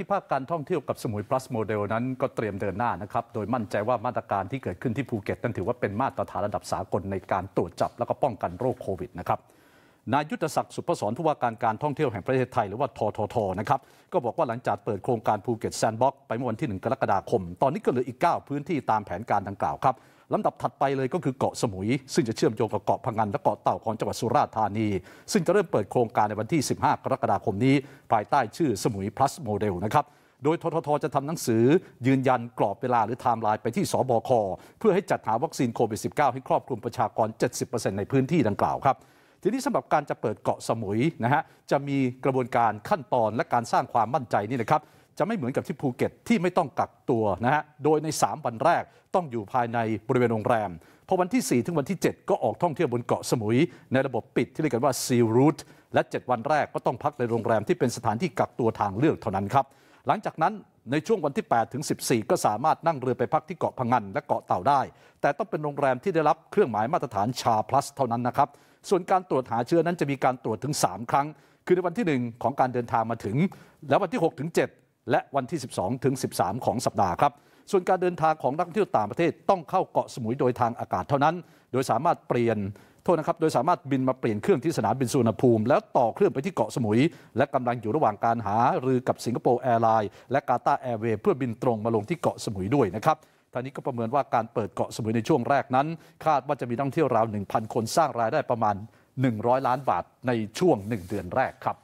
ที่ภาคการท่องเที่ยวกับสมุย plus โมเดลนั้นก็เตรียมเดินหน้านะครับโดยมั่นใจว่ามาตรการที่เกิดขึ้นที่ภูเก็ตนั้นถือว่าเป็นมาตรฐานระดับสากลในการตรวจจับและก็ป้องกันโรคโควิดนะครับนายยุทธศักดิ์สุพศรผู้ว่าการการท่องเที่ยวแห่งประเทศไทยหรือว่าทททนะครับก็บอกว่าหลังจากเปิดโครงการภูเก็ตแซนด์บ็อกซ์ไปเมื่อวันที่1กรกฎาคมตอนนี้ก็เหลืออีก 9 พื้นที่ตามแผนการดังกล่าวครับลำดับถัดไปเลยก็คือเกาะสมุย ซึ่งจะเชื่อมโยงกับเกาะพังงานและเกาะเต่าของจังหวัดสุราษฎร์ธานี ซึ่งจะเริ่มเปิดโครงการในวันที่ 15 กรกฎาคมนี้ ภายใต้ชื่อสมุย plus โมเดลนะครับ โดยทททจะทำหนังสือ ยืนยันกรอบเวลาหรือไทม์ไลน์ไปที่สบคเพื่อให้จัดหาวัคซีนโควิด -19 ให้ครอบคลุมประชากร 70%ในพื้นที่ดังกล่าวครับทีนี้สำหรับการจะเปิดเกาะสมุยนะฮะจะมีกระบวนการขั้นตอนและการสร้างความมั่นใจนี่นะครับจะไม่เหมือนกับที่ภูเก็ตที่ไม่ต้องกักตัวนะฮะ โดยใน 3 วันแรกต้องอยู่ภายในบริเวณโรงแรม พอวันที่ 4 ถึงวันที่ 7 ก็ออกท่องเที่ยวบนเกาะสมุย ในระบบปิดที่เรียกกันว่าซีรูท และ 7 วันแรกก็ต้องพักในโรงแรมที่เป็นสถานที่กักตัวทางเลือกเท่านั้นครับ หลังจากนั้นในช่วงวันที่8ถึง14 ก็สามารถนั่งเรือไปพักที่เกาะพังงนและเกาะเต่าได้ แต่ต้องเป็นโรงแรมที่ได้รับเครื่องหมายมาตรฐานชาพลัสเท่านั้นนะครับ ส่วนการตรวจหาเชื้อนั้นจะมีการตรวจถึง 3 ครั้ง คือในวันที่ 1 ของการเดินทางมาถึง แล้ววันที่6ถึง7และวันที่ 12 ถึง 13 ของสัปดาห์ครับ ส่วนการเดินทางของนักท่องเที่ยวต่างประเทศต้องเข้าเกาะสมุยโดยทางอากาศเท่านั้น โดยสามารถเปลี่ยนโทษนะครับ โดยสามารถบินมาเปลี่ยนเครื่องที่สนามบินสุวรรณภูมิ แล้วต่อเครื่องไปที่เกาะสมุย และกำลังอยู่ระหว่างการหาหรือกับสิงคโปร์แอร์ไลน์และกาตาร์แอร์เวย์เพื่อบินตรงมาลงที่เกาะสมุยด้วยนะครับทานี้ก็ประเมินว่าการเปิดเกาะสมุยในช่วงแรกนั้น คาดว่าจะมีนักท่องเที่ยวราว 1,000 คนสร้างรายได้ประมาณ 100 ล้านบาทในช่วง 1 เดือนแรกครับ